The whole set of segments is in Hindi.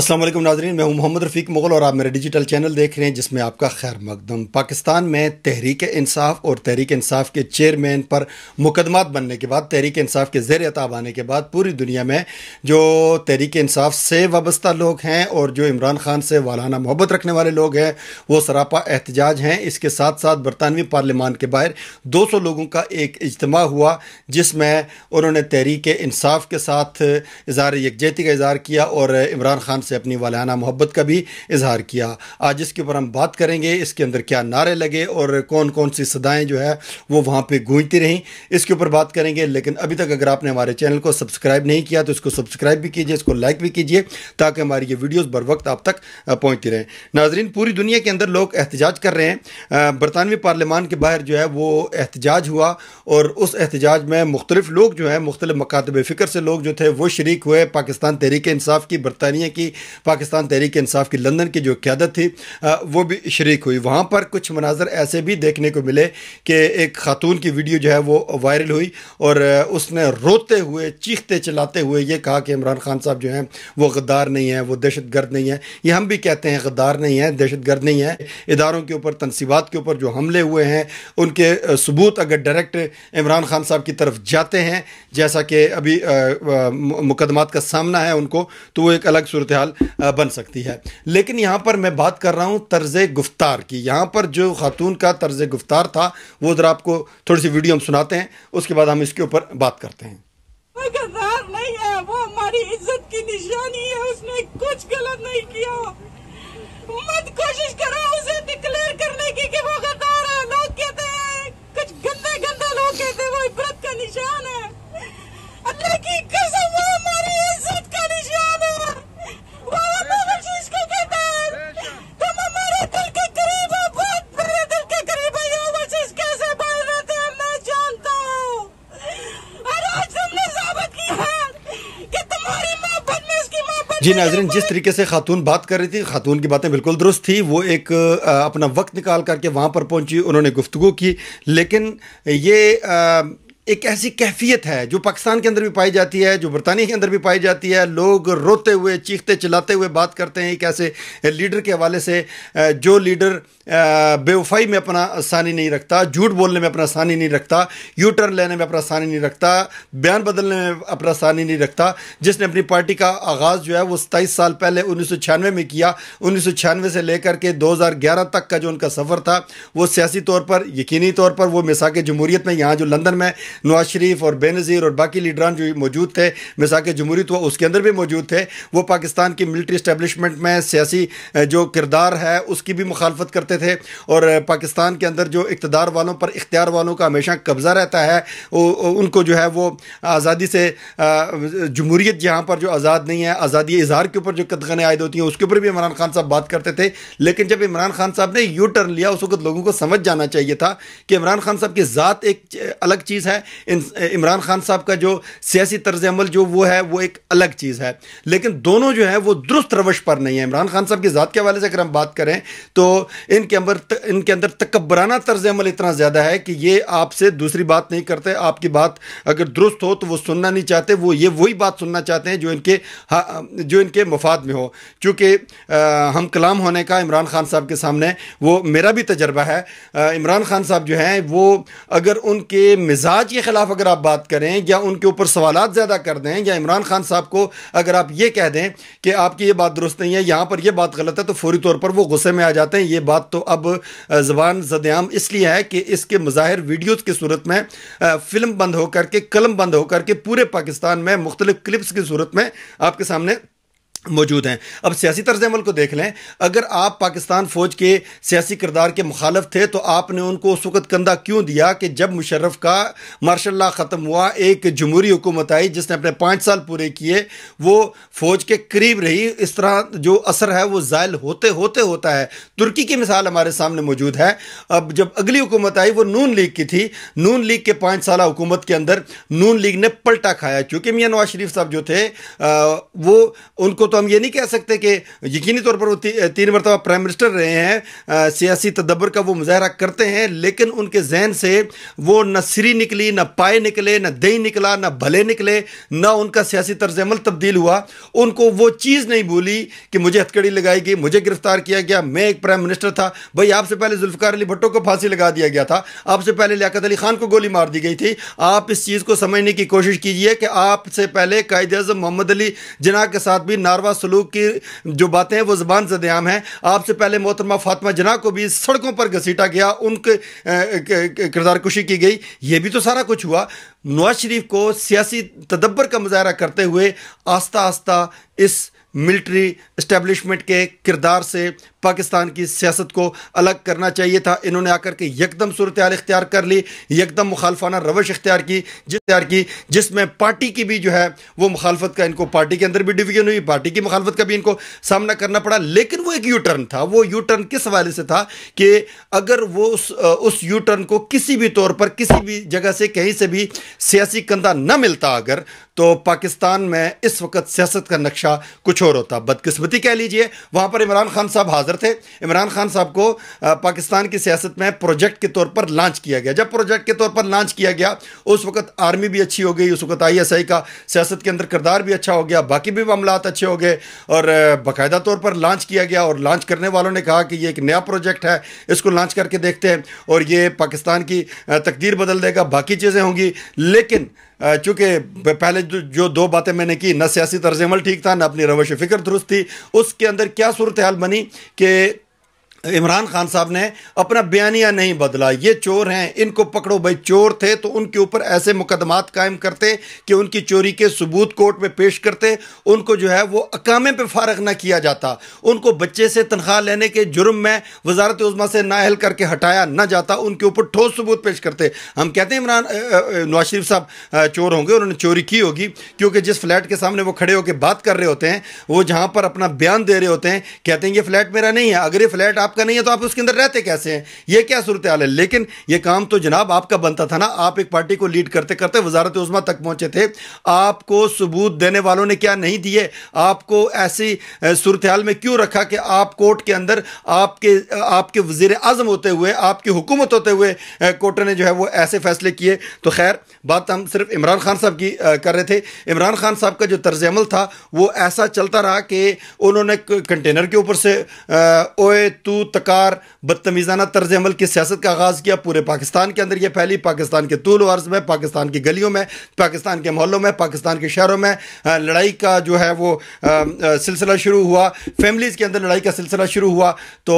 असलम नाजरीन मैं हूँ मोहम्मद रफ़ीक मुग़ल और आप मेरा डिजिटल चैनल देख रहे हैं जिसमें आपका खैर मकदम पाकिस्तान में तहरीक इंसाफ और तहरीक इंसाफ के चेयरमैन पर मुकदमा बनने के बाद तहरीक इंसाफ के जेर अताब आने के बाद पूरी दुनिया में जो तहरीक इंसाफ से वाबस्ता लोग हैं और जो इमरान खान से वालाना मोहब्बत रखने वाले लोग हैं वो सरापा एहतजाज हैं इसके साथ साथ बरतानवी पार्लियामान के बाहर दो सौ लोगों का एक इजतम हुआ जिसमें उन्होंने तहरीक इंसाफ के साथ इजहार यकजहती का इजहार किया और इमरान खान से अपनी वालाना मोहब्बत का भी इजहार किया आज इसके ऊपर हम बात करेंगे इसके अंदर क्या नारे लगे और कौन कौन सी सदाएँ जो है वो वहाँ पर गूंजती रहीं इसके ऊपर बात करेंगे लेकिन अभी तक अगर आपने हमारे चैनल को सब्सक्राइब नहीं किया तो इसको सब्सक्राइब भी कीजिए इसको लाइक भी कीजिए ताकि हमारी ये वीडियोस बर वक्त आप तक पहुंचती रहें नाजरीन पूरी दुनिया के अंदर लोग एहतजाज कर रहे हैं बरतानवी पार्लियामान के बाहर जो है वो एहतजाज हुआ और उस एहतजाज में मुख्तलिफ लोग जो है मुख्तलिफ मकातब फ़िक्र से लोग जो थे वो शरीक हुए पाकिस्तान तहरीक इंसाफ की बरतानिया की पाकिस्तान तहरीक इंसाफ की लंदन की जो क्यादत थी वो भी शर्क हुई वहाँ पर कुछ मनाजर ऐसे भी देखने को मिले कि एक खातून की वीडियो जो है वो वायरल हुई और उसने रोते हुए चीखते चलाते हुए ये कहा कि इमरान खान साहब जो हैं वो गद्दार नहीं है वो दहशत गर्द नहीं है ये हम भी कहते हैं गद्दार नहीं है दहशत गर्द नहीं है इदारों के ऊपर तनसीबात के ऊपर जो हमले हुए हैं उनके सबूत अगर डायरेक्ट इमरान खान साहब की तरफ जाते हैं जैसा कि अभी मुकदमात का सामना है उनको तो वो एक अलग सूरत सूरत बन सकती है लेकिन यहाँ पर मैं बात कर रहा हूँ तर्ज गुफ्तार की यहाँ पर जो खातून का तर्ज गुफ्तार था वो ज़रा आपको थोड़ी सी वीडियो हम सुनाते हैं उसके बाद हम इसके ऊपर बात करते हैं नहीं है वो हमारी इज्जत की निशानी है उसने कुछ गलत नहीं किया मत कोशिश करो उसे डिक्लेयर करने की कि वो गद्दार है लोग कहते हैं कुछ गंदे गंदे लोग कहते हैं वो इबरत का निशान है अल्लाह की कसम जी नाजरन जिस तरीके से खातून बात कर रही थी खातून की बातें बिल्कुल दुरुस्त थी वो एक अपना वक्त निकाल करके वहाँ पर पहुँची उन्होंने गुफ्तु की लेकिन ये आ, एक ऐसी कैफियत है जो पाकिस्तान के अंदर भी पाई जाती है जो बरतानिया के अंदर भी पाई जाती है लोग रोते हुए चीखते चिल्लाते हुए बात करते हैं एक ऐसे लीडर के हवाले से जो लीडर बेवफाई में अपना आसानी नहीं रखता झूठ बोलने में अपना आसानी नहीं रखता यू टर्न लेने में अपना आसानी नहीं रखता बयान बदलने में अपना आसानी नहीं रखता जिसने अपनी पार्टी का आगाज़ जो है वो सताईस साल पहले उन्नीस में किया उन्नीस से लेकर के 2011 तक का जो उनका सफ़र था वो सियासी तौर पर यकीनी तौर पर वो मिसाक जमहूरीत में यहाँ जो लंदन में नवाज शरीफ और बेनज़ीर और बाकी लीडरान जो मौजूद थे मिसाक जमहूरीत वो उसके अंदर भी मौजूद थे वो पाकिस्तान की मिलिट्री इस्टेबलिशमेंट में सियासी जो किरदार है उसकी भी मुखालफत करते थे और पाकिस्तान के अंदर जो इकतदार वालों पर इख्तियार वालों का हमेशा कब्ज़ा रहता है उनको जो है वो आज़ादी से जमहूरीत जहाँ पर जो आज़ाद नहीं है आज़ादी इजहार के ऊपर जो कदगने आयद होती हैं उसके ऊपर भी इमरान खान साहब बात करते थे लेकिन जब इमरान खान साहब ने यू टर्न लिया उस वक्त लोगों को समझ जाना चाहिए था कि इमरान खान साहब की ज़ात एक अलग चीज़ है इमरान खान साहब का जो सियासी तर्ज अमल जो वो है वो एक अलग चीज़ है लेकिन दोनों जो है वो दुरुस्त रवश पर नहीं है इमरान खान साहब की ज़ात के हवाले से अगर हम बात करें तो इन इनके अंदर इनके अंदर तकबराना तर्ज अमल इतना ज़्यादा है कि ये आपसे दूसरी बात नहीं करते आपकी बात अगर दुरुस्त हो तो वो सुनना नहीं चाहते वो ये वही बात सुनना चाहते हैं जो इनके जो इनके मफाद में हो चूँकि हम कलाम होने का इमरान खान साहब के सामने वो मेरा भी तजर्बा है इमरान खान साहब जो हैं वो अगर उनके मिजाज के ख़िलाफ़ अगर आप बात करें या उनके ऊपर सवाल ज़्यादा कर दें या इमरान खान साहब को अगर आप ये कह दें कि आपकी ये बात दुरुस्त नहीं है यहाँ पर यह बात गलत है तो फौरी तौर पर वो गुस्से में आ जाते हैं ये बात तो अब जबान जदयाम इसलिए है कि इसके मज़ाहिर वीडियोज़ की सूरत में फ़िल्म बंद होकर के कलम बंद होकर के पूरे पाकिस्तान में मुख्तलिफ़ क्लिप्स की सूरत में आपके सामने मौजूद हैं अब सियासी तर्ज अमल को देख लें अगर आप पाकिस्तान फ़ौज के सियासी किरदार के मुखालफ थे तो आपने उनको उस वक्त कंधा क्यों दिया कि जब मुशर्रफ का मार्शल ख़त्म हुआ एक जमहूरी हुकूमत आई जिसने अपने पाँच साल पूरे किए वो फ़ौज के करीब रही इस तरह जो असर है वो ज़ायल होते होते होता है तुर्की की मिसाल हमारे सामने मौजूद है अब जब अगली हुकूमत आई वो नून लीग की थी नून लीग के पाँच साल हुकूमत के अंदर नून लीग ने पलटा खाया चूंकि मियाँ नवाज शरीफ साहब जो थे वो उनको तो हम ये नहीं कह सकते कि यकीनी तौर पर वो ती, तीन मरतबा प्राइम मिनिस्टर रहे हैं सियासी तदब्बर का वो मुजाहरा करते हैं लेकिन उनके जहन से वो न सिरी निकली न पाए निकले ना दही निकला ना भले निकले ना उनका सियासी तर्ज अमल तब्दील हुआ उनको वो चीज़ नहीं भूली कि मुझे हथकड़ी लगाई गई मुझे गिरफ्तार किया गया मैं एक प्राइम मिनिस्टर था भाई आपसे पहले जुल्फकार अली भट्टो को फांसी लगा दिया गया था आपसे पहले लियाकत अली खान को गोली मार दी गई थी आप इस चीज़ को समझने की कोशिश कीजिए कि आपसे पहले कायद अजम मोहम्मद अली जना के साथ भी नारों नारवा सलूक की जो बातें हैं वो ज़बान जदयाम हैं आपसे पहले मोहतरमा फातमा जना को भी सड़कों पर घसीटा गया उनके किरदार कुशी की गई ये भी तो सारा कुछ हुआ नवाज शरीफ को सियासी तदब्बर का मुजाहरा करते हुए आस्ता आस्ता इस मिलिट्री इस्टेबलिशमेंट के किरदार से पाकिस्तान की सियासत को अलग करना चाहिए था इन्होंने आकर के यकदम सूरत हाल इख्तियार कर ली यकदम मुखालफाना रवश इख्तियार की जिख्तियार की जिसमें पार्टी की भी जो है वो मुखालफत का इनको पार्टी के अंदर भी डिवीजन हुई पार्टी की मुखालफत का भी इनको सामना करना पड़ा लेकिन वो एक यू टर्न था वो यू टर्न किस हवाले से था कि अगर वो उस उस यू टर्न को किसी भी तौर पर किसी भी जगह से कहीं से भी सियासी कंधा न मिलता अगर तो पाकिस्तान में इस वक्त सियासत का नक्शा कुछ और होता बदकस्मती कह लीजिए वहाँ पर इमरान खान साहब हाजिर थे इमरान खान साहब को पाकिस्तान की सियासत में प्रोजेक्ट के तौर पर लॉन्च किया गया जब प्रोजेक्ट के तौर पर लॉन्च किया गया उस वक्त आर्मी भी अच्छी हो गई उस वक्त आई का सियासत के अंदर किरदार भी अच्छा हो गया बाकी भी मामला अच्छे हो गए और बाकायदा तौर पर लॉन्च किया गया और लॉन्च करने वालों ने कहा कि ये एक नया प्रोजेक्ट है इसको लॉन्च करके देखते हैं और ये पाकिस्तान की तकदीर बदल देगा बाकी चीज़ें होंगी लेकिन चूंकि पहले जो, जो दो बातें मैंने की न सियासी तर्ज अमल ठीक था न अपनी रवश फ़िक्र दुरुस्त थी उसके अंदर क्या सूरत हाल बनी कि इमरान खान साहब ने अपना बयानिया नहीं बदला ये चोर हैं इनको पकड़ो भाई चोर थे तो उनके ऊपर ऐसे मुकदमात कायम करते कि उनकी चोरी के सबूत कोर्ट में पेश करते उनको जो है वो अकामे पे फारग ना किया जाता उनको बच्चे से तनख्वाह लेने के जुर्म में वजारत उजमा से नाहल करके हटाया ना जाता उनके ऊपर ठोस सबूत पेश करते हम कहते हैं इमरान नवाज शरीफ साहब चोर होंगे उन्होंने चोरी की होगी क्योंकि जिस फ्लैट के सामने वो खड़े होकर बात कर रहे होते हैं वो जहाँ पर अपना बयान दे रहे होते हैं कहते हैं ये फ्लैट मेरा नहीं है अगर ये फ्लैट आप आपका नहीं है तो आप उसके अंदर रहते कैसे हैं ये क्या सूरत हाल है लेकिन ये काम तो जनाब आपका बनता था ना आप एक पार्टी को लीड करते करते वजारत उजमा तक पहुंचे थे आपको सबूत देने वालों ने क्या नहीं दिए आपको ऐसी सूरत हाल में क्यों रखा कि आप कोर्ट के अंदर आपके आपके वजीर अजम होते हुए आपकी हुकूमत होते हुए कोर्ट ने जो है वो ऐसे फैसले किए तो खैर बात हम सिर्फ इमरान खान साहब की कर रहे थे इमरान खान साहब का जो तर्ज अमल था वो ऐसा चलता रहा कि उन्होंने कंटेनर के ऊपर से ओए तू उर्दू तकार बदतमीज़ाना तर्ज अमल की सियासत का आगाज़ किया पूरे पाकिस्तान के अंदर यह फैली पाकिस्तान के तूल वर्ज में पाकिस्तान की गलियों में पाकिस्तान के मोहल्लों में पाकिस्तान के शहरों में लड़ाई का जो है वो सिलसिला शुरू हुआ फैमिलीज़ के अंदर लड़ाई का सिलसिला शुरू हुआ तो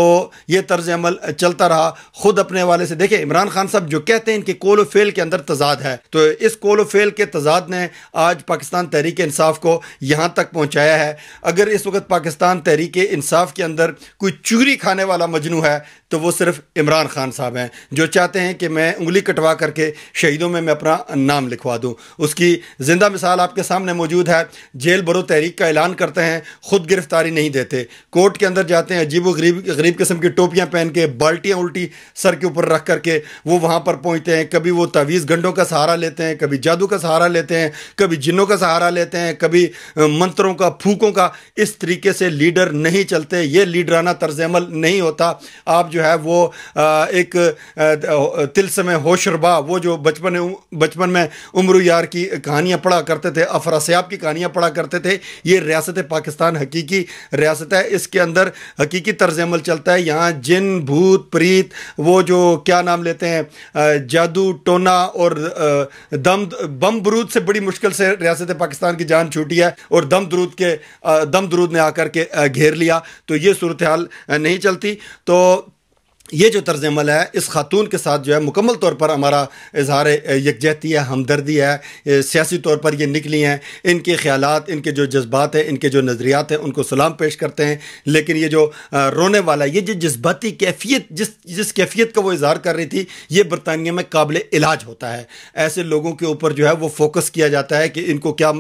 ये तर्ज अमल चलता रहा खुद अपने वाले से देखे इमरान खान साहब जो कहते हैं इनके कोल फेल के अंदर तजाद है तो इस कोल फेल के तजाद ने आज पाकिस्तान तहरीक इंसाफ को यहाँ तक पहुँचाया है अगर इस वक्त पाकिस्तान तहरीक इंसाफ के अंदर कोई चूरी खाने वाले वाला मजनू है तो वो सिर्फ इमरान खान साहब हैं जो चाहते हैं कि मैं उंगली कटवा करके शहीदों में मैं अपना नाम लिखवा दूँ उसकी ज़िंदा मिसाल आपके सामने मौजूद है जेल बरो तहरीक का ऐलान करते हैं ख़ुद गिरफ्तारी नहीं देते कोर्ट के अंदर जाते हैं अजीब गरीब गरीब किस्म की टोपियाँ पहन के बाल्टियाँ उल्टी सर के ऊपर रख करके वो वहाँ पर पहुँचते हैं कभी वो तवीज़ गंडों का सहारा लेते हैं कभी जादू का सहारा लेते हैं कभी जिनों का सहारा लेते हैं कभी मंत्रों का फूकों का इस तरीके से लीडर नहीं चलते ये लीडराना तर्ज अमल नहीं होता आप जो है वो एक तिल समय होशरबा वो जो बचपन बचपन में उम्र यार की कहानियाँ पढ़ा करते थे अफरासयाब की कहानियाँ पढ़ा करते थे ये रियासत पाकिस्तान हकीकी रियासत है इसके अंदर हकीकी तर्ज अमल चलता है यहाँ जिन भूत प्रीत वो जो क्या नाम लेते हैं जादू टोना और दम बम बरूद से बड़ी मुश्किल से रियासत पाकिस्तान की जान छूटी है और दम दरूद के दम दरूद ने आकर के घेर लिया तो ये सूरत हाल नहीं चलती तो ये जो तर्ज अमल है इस खातून के साथ जो है मुकम्मल तौर पर हमारा इजहार यकजहती है हमदर्दी है सियासी तौर पर ये निकली हैं इनके ख्याल इनके जो जज्बात हैं इनके जो नज़रियात हैं उनको सलाम पेश करते हैं लेकिन ये जो रोने वाला ये जो जज्बाती कैफियत जिस जिस कैफियत का वो इजहार कर रही थी ये बरतानिया में काबिल इलाज होता है ऐसे लोगों के ऊपर जो है वो फोकस किया जाता है कि इनको क्या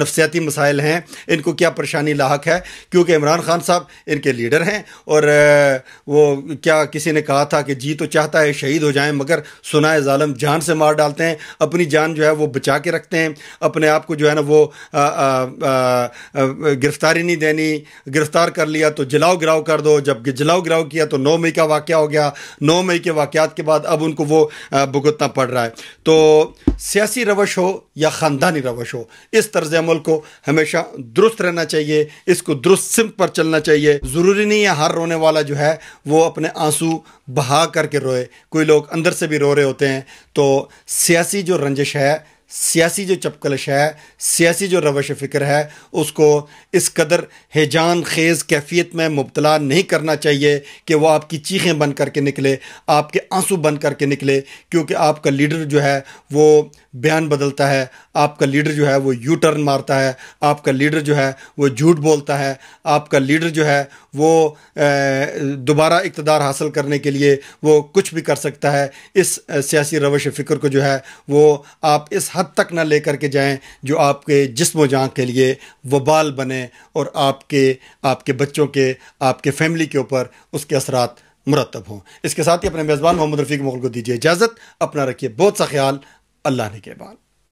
नफसियाती मसाइल हैं इनको क्या परेशानी लाक है क्योंकि इमरान खान साहब इनके लीडर हैं और वो क्या किसी किसी ने कहा था कि जी तो चाहता है शहीद हो जाएं मगर सुनाए ालम जान से मार डालते हैं अपनी जान जो है वो बचा के रखते हैं अपने आप को जो है ना वो गिरफ्तारी नहीं देनी गिरफ्तार कर लिया तो जलाओ गिराव कर दो जब जलाओ गिराव किया तो नौ मई का वाक्य हो गया नौ मई के वाक़ात के बाद अब उनको वो भुगतना पड़ रहा है तो सियासी रवश हो या ख़ानदानी रवश हो इस तर्ज अमल को हमेशा दुरुस्त रहना चाहिए इसको दुरुस्त सिम पर चलना चाहिए ज़रूरी नहीं है हर रोने वाला जो है वो अपने आंसू आंसू बहा करके रोए कोई लोग अंदर से भी रो रहे होते हैं तो सियासी जो रंजिश है सियासी जो चपकलश है सियासी जो रवश फ़िक्र है उसको इस कदर हैजान खेज़ कैफियत में मुबतला नहीं करना चाहिए कि वह आपकी चीखें बन करके निकले आपके आंसू बन करके निकले क्योंकि आपका लीडर जो है वो बयान बदलता है आपका लीडर जो है वो यू टर्न मारता है आपका लीडर जो है वो झूठ बोलता है आपका लीडर जो है वो दोबारा इकतदार हासिल करने के लिए वो कुछ भी कर सकता है इस सियासी रवश फ़िक्र को जो है वो आप इस हद तक ना ले करके के जाएँ जो आपके जिसम जहाँ के लिए वबाल बने और आपके आपके बच्चों के आपके फैमिली के ऊपर उसके असरा मुरतब हों इसके साथ ही अपने मेज़बान मोहम्मद रफ़ीक मोल को दीजिए इजाज़त अपना रखिए बहुत सा ख्याल अल्लाह ने के बाद